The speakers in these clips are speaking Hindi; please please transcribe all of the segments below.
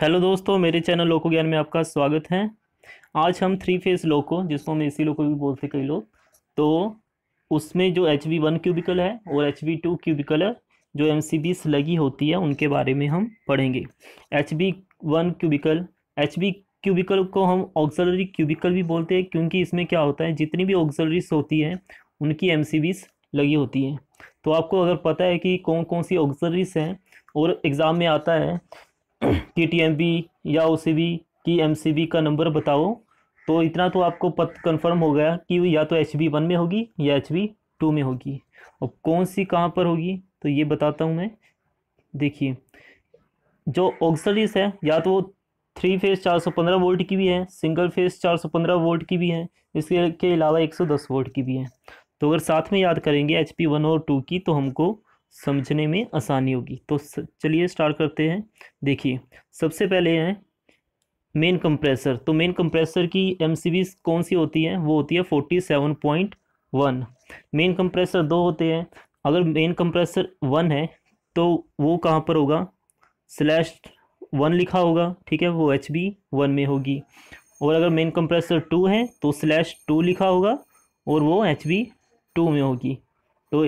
हेलो दोस्तों मेरे चैनल लोको ज्ञान में आपका स्वागत है आज हम थ्री फेस लोको जिसको हम एसी लोको भी बोलते कई लोग तो उसमें जो एच वी वन क्यूबिकल है और एच वी टू क्यूबिकल है जो एम सी बीस लगी होती है उनके बारे में हम पढ़ेंगे H B one cubicle H V cubicle को हम ऑक्सलरी क्यूबिकल भी बोलते हैं क्योंकि इसमें क्या होता है जितनी भी ऑक्सलरीज होती हैं उनकी एम सी बीस लगी होती हैं तो आपको अगर पता है कि कौन कौन सी ऑक्सलरीज हैं और एग्ज़ाम में आता है टी टी एम बी या ओ सी बी की एम सी बी का नंबर बताओ तो इतना तो आपको पत कन्फर्म हो गया कि या तो एच बी वन में होगी या एच बी टू में होगी और कौन सी कहाँ पर होगी तो ये बताता हूँ मैं देखिए जो ऑक्सरीज है या तो थ्री फेज चार सौ पंद्रह वोल्ट की भी है सिंगल फेज चार सौ पंद्रह वोल्ट की भी है इसके के अलावा दस वोल्ट की भी है तो अगर साथ में याद करेंगे एच पी वन और टू की तो हमको समझने में आसानी होगी तो चलिए स्टार्ट करते हैं देखिए सबसे पहले है मेन कंप्रेसर तो मेन कंप्रेसर की एम कौन सी होती है वो होती है forty seven point one main compressor दो होते हैं अगर मेन कंप्रेसर वन है तो वो कहाँ पर होगा स्लैश वन लिखा होगा ठीक है वो एच बी वन में होगी और अगर मेन कंप्रेसर टू है तो स्लैश टू लिखा होगा और वो एच बी टू में होगी तो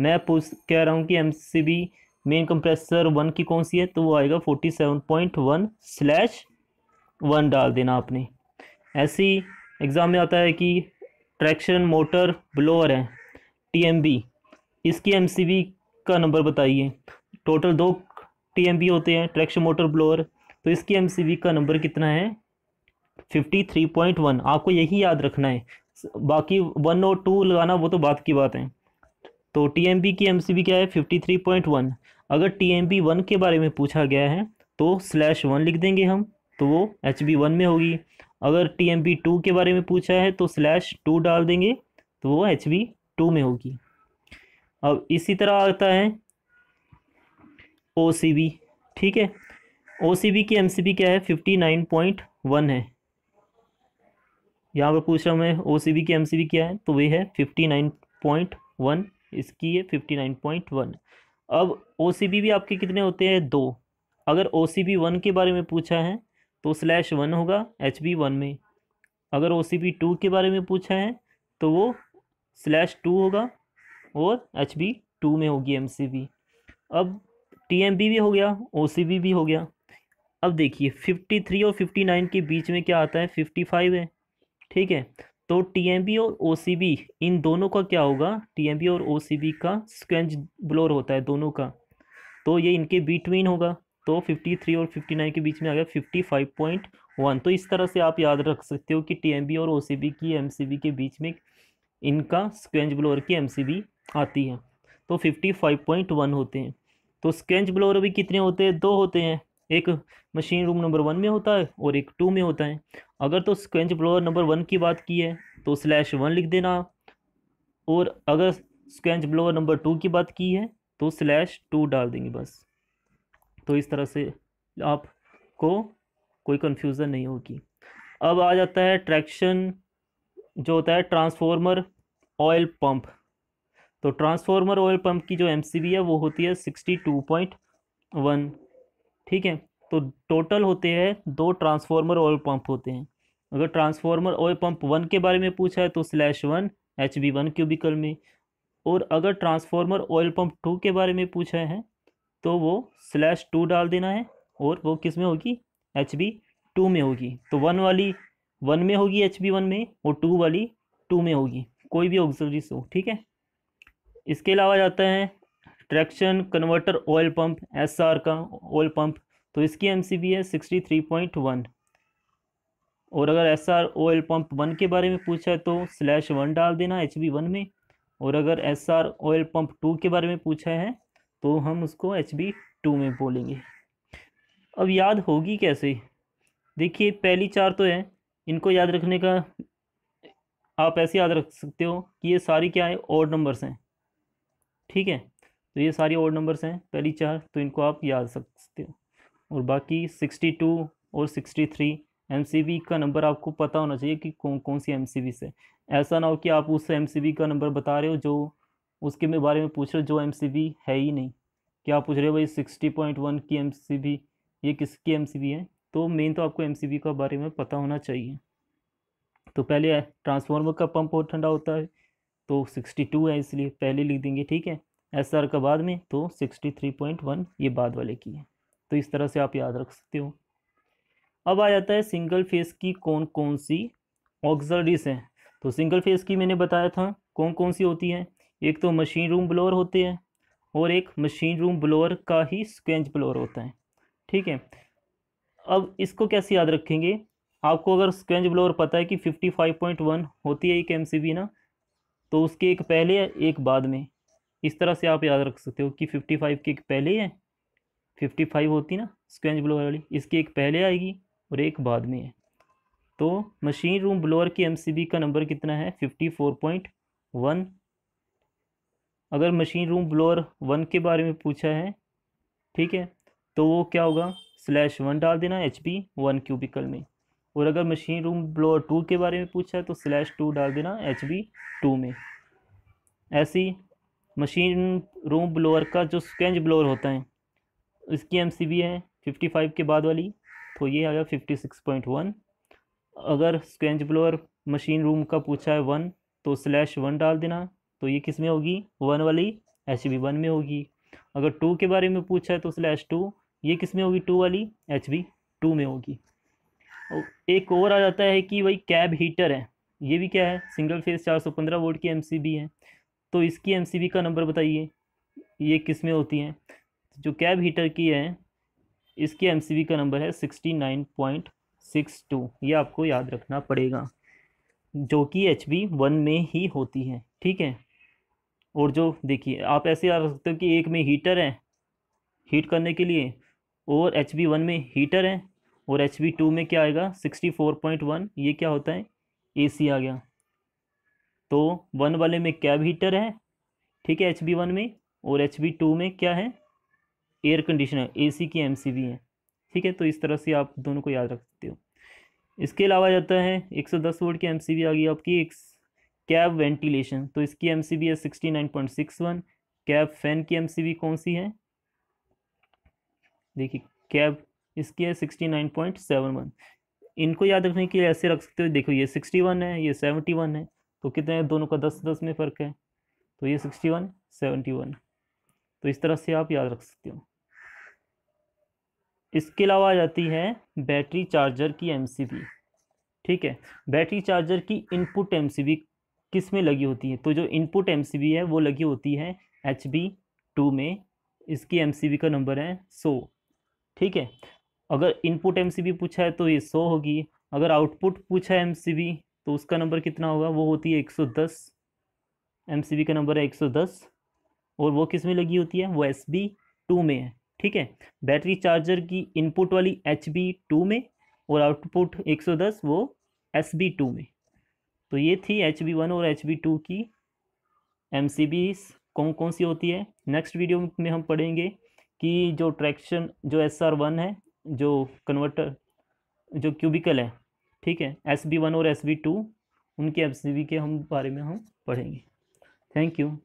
मैं पूछ कह रहा हूँ कि M C B main compressor one की कौन सी है तो वो आएगा forty seven point one slash one डाल देना आपने ऐसी एग्ज़ाम में आता है कि ट्रैक्शन मोटर ब्लोअर है टी इसकी एम का नंबर बताइए टोटल दो टी होते हैं ट्रैक्शन मोटर ब्लोअर तो इसकी एम का नंबर कितना है फिफ्टी थ्री पॉइंट वन आपको यही याद रखना है बाकी वन और टू लगाना वो तो बात की बात है तो टी की एम क्या है फिफ्टी थ्री पॉइंट वन अगर टी एम बी वन के बारे में पूछा गया है तो स्लैश वन लिख देंगे हम तो वो एच बी वन में होगी अगर टी एम बी टू के बारे में पूछा है तो स्लैश टू डाल देंगे तो वो एच बी टू में होगी अब इसी तरह आता है ओ सी बी ठीक है ओ सी बी की एम सी बी क्या है फिफ्टी नाइन पॉइंट वन है यहाँ पर पूछ रहा हूँ मैं ओ सी बी की एम सी बी क्या है तो वही है फिफ्टी नाइन पॉइंट वन इसकी है फिफ्टी नाइन पॉइंट वन अब ओ भी आपके कितने होते हैं दो अगर ओ सी बी वन के बारे में पूछा है तो स्लैश वन होगा एच बी वन में अगर ओ सी बी टू के बारे में पूछा है तो वो स्लैश टू होगा और एच बी टू में होगी एम सी बी अब टी एम बी भी हो गया ओ सी बी भी हो गया अब देखिए फिफ्टी थ्री और फिफ्टी नाइन के बीच में क्या आता है फिफ्टी फाइव है ठीक है तो टी और ओ इन दोनों का क्या होगा टी और ओ का स्क्वेंज ब्लोर होता है दोनों का तो ये इनके बिटवीन होगा तो 53 और 59 के बीच में आ गया 55.1 तो इस तरह से आप याद रख सकते हो कि टी और ओ की एम के बीच में इनका स्क्वेंज ब्लोअर की एम आती है तो 55.1 होते हैं तो स्केंच ब्लोअर भी कितने होते हैं दो होते हैं एक मशीन रूम नंबर वन में होता है और एक टू में होता है अगर तो स्क्वेंच ब्लोअर नंबर वन की बात की है तो स्लैश वन लिख देना और अगर स्क्वेंच ब्लोअर नंबर टू की बात की है तो स्लैश टू डाल देंगे बस तो इस तरह से आपको कोई कन्फ्यूज़न नहीं होगी अब आ जाता है ट्रैक्शन जो होता है ट्रांसफॉर्मर ऑयल पंप तो ट्रांसफॉर्मर ऑयल पंप की जो एम है वो होती है सिक्सटी टू पॉइंट वन ठीक है तो टोटल होते हैं दो ट्रांसफार्मर ऑयल पंप होते हैं अगर ट्रांसफार्मर ऑयल पंप वन के बारे में पूछा है तो slash one H B one cubicle में और अगर ट्रांसफार्मर ऑयल पंप टू के बारे में पूछा है तो वो स्लैश टू डाल देना है और वो किस में होगी एच बी टू में होगी तो वन वाली वन में होगी एच बी वन में और टू वाली टू में होगी कोई भी ऑक्सरी सो ठीक है इसके अलावा जाता है traction converter oil pump S R का ऑयल पंप तो इसकी एम है सिक्सटी थ्री पॉइंट वन और अगर S R O L pump one के बारे में पूछा है तो स्लैश वन डाल देना एच बी वन में और अगर S R O L pump two के बारे में पूछा है तो हम उसको एच बी टू में बोलेंगे अब याद होगी कैसे देखिए पहली चार तो है इनको याद रखने का आप ऐसे याद रख सकते हो कि ये सारी क्या है ओड नंबर्स हैं ठीक है तो ये सारी ओड नंबर्स हैं पहली चार तो इनको आप याद सकते हो और बाकी सिक्सटी टू और सिक्सटी थ्री एम का नंबर आपको पता होना चाहिए कि कौन कौन सी एम से ऐसा ना हो कि आप उस एम का नंबर बता रहे हो जो उसके में बारे में पूछ रहे हो जो एम है ही नहीं क्या पूछ रहे हो भाई सिक्सटी पॉइंट वन की एम ये किसकी एम है तो मेन तो आपको एम का बारे में पता होना चाहिए तो पहले ट्रांसफार्मर का पंप और ठंडा होता है तो सिक्सटी टू है इसलिए पहले लिख देंगे ठीक है एस का बाद में तो सिक्सटी थ्री पॉइंट वन ये बाद वाले की है तो इस तरह से आप याद रख सकते हो अब आ जाता है सिंगल फेस की कौन कौन सी ऑक्सलरीज हैं तो सिंगल फेस की मैंने बताया था कौन कौन सी होती हैं एक तो मशीन रूम ब्लोअर होते हैं और एक मशीन रूम ब्लोअर का ही स्क्वेंच ब्लोअर होता है ठीक है अब इसको कैसे याद रखेंगे आपको अगर स्क्वेंच ब्लोअर पता है कि फिफ्टी फाइव पॉइंट वन होती है एक एम सी बी ना तो उसके एक पहले है एक बाद में इस तरह से आप याद रख सकते हो कि फिफ्टी फाइव के एक पहले है फिफ्टी फाइव होती ना स्क्वेंज ब्लोअर वाली इसकी एक पहले आएगी और एक बाद में है तो मशीन रूम ब्लोअर की एम का नंबर कितना है फिफ्टी फोर पॉइंट वन अगर मशीन रूम ब्लोअर वन के बारे में पूछा है ठीक है तो वो क्या होगा स्लैश वन डाल देना एच पी वन क्यूबिकल में और अगर मशीन रूम ब्लोअर टू के बारे में पूछा है तो स्लैश टू डाल देना एच बी टू में ऐसी मशीन रूम ब्लोअर का जो स्केंज ब्लोअर होता है इसकी एम है फिफ्टी फाइव के बाद वाली तो ये आया फिफ्टी सिक्स पॉइंट वन अगर स्क्रेंच ब्लोअर मशीन रूम का पूछा है वन तो स्लैश वन डाल देना तो ये किस में होगी वन वाली एच बी वन में होगी अगर टू के बारे में पूछा है तो स्लैश टू ये किस में होगी टू वाली एच बी टू में होगी एक और आ जाता है कि भाई कैब हीटर है ये भी क्या है सिंगल फेज 415 वोल्ट की एमसीबी है तो इसकी एमसीबी का नंबर बताइए ये किस में होती हैं जो कैब हीटर की है इसकी एम का नंबर है sixty nine point six two ये आपको याद रखना पड़ेगा जो कि एच बी वन में ही होती है ठीक है और जो देखिए आप ऐसे याद रख सकते हो कि एक में हीटर है हीट करने के लिए और एच बी वन में हीटर है और एच बी टू में क्या आएगा सिक्सटी फोर पॉइंट वन ये क्या होता है ए सी आ गया तो वन वाले में कैब हीटर है ठीक है एच बी वन में और एच बी टू में क्या है एयर कंडीशनर सी की भी हैं ठीक है तो इस तरह से आप दोनों को याद रख सकते हो इसके अलावा जाता है 110 वोल्ट की एमसीबी आ गई आपकी एक कैब वेंटिलेशन तो इसकी एमसीबी है 69.61 कैब फैन की एमसीबी कौन सी है देखिए कैब इसकी है 69.71 इनको याद रखने के लिए ऐसे रख सकते हो देखो ये 61 है ये 71 है तो कितने दोनों का दस दस में फ़र्क है तो ये सिक्सटी वन सेवनटी वन तो इस तरह से आप याद रख सकते हो इसके अलावा आ जाती है बैटरी चार्जर की एम ठीक है बैटरी चार्जर की इनपुट एम किस में लगी होती है तो जो इनपुट एम है वो लगी होती है एच बी टू में इसकी एम का नंबर है सौ ठीक है अगर इनपुट एम पूछा है तो ये सौ होगी अगर आउटपुट पूछा है एम तो उसका नंबर कितना होगा वो होती है एक सौ दस एम का नंबर है एक सौ दस और वो किस में लगी होती है वो एस बी टू में है ठीक है बैटरी चार्जर की इनपुट वाली एच बी टू में और आउटपुट एक सौ दस वो एस बी टू में तो ये थी एच बी वन और एच बी टू की एम सी बीस कौन कौन सी होती है नेक्स्ट वीडियो में हम पढ़ेंगे कि जो ट्रैक्शन जो एस आर वन है जो कन्वर्टर जो क्यूबिकल है ठीक है एस बी वन और एस बी टू उनके एम सी बी के हम बारे में हम पढ़ेंगे थैंक यू